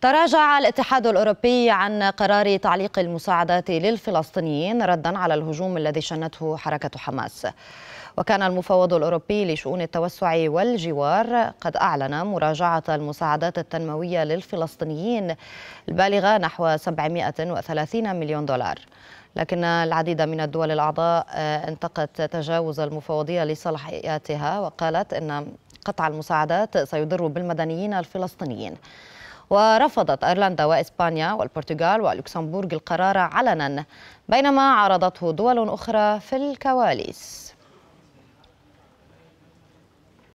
تراجع الاتحاد الأوروبي عن قرار تعليق المساعدات للفلسطينيين ردا على الهجوم الذي شنته حركة حماس وكان المفوض الأوروبي لشؤون التوسع والجوار قد أعلن مراجعة المساعدات التنموية للفلسطينيين البالغة نحو 730 مليون دولار لكن العديد من الدول الأعضاء آه، انتقت تجاوز المفوضية لصلاحياتها وقالت أن قطع المساعدات سيضر بالمدنيين الفلسطينيين ورفضت أيرلندا وإسبانيا والبرتغال ولوكسمبورغ القرار علنا بينما عارضته دول أخرى في الكواليس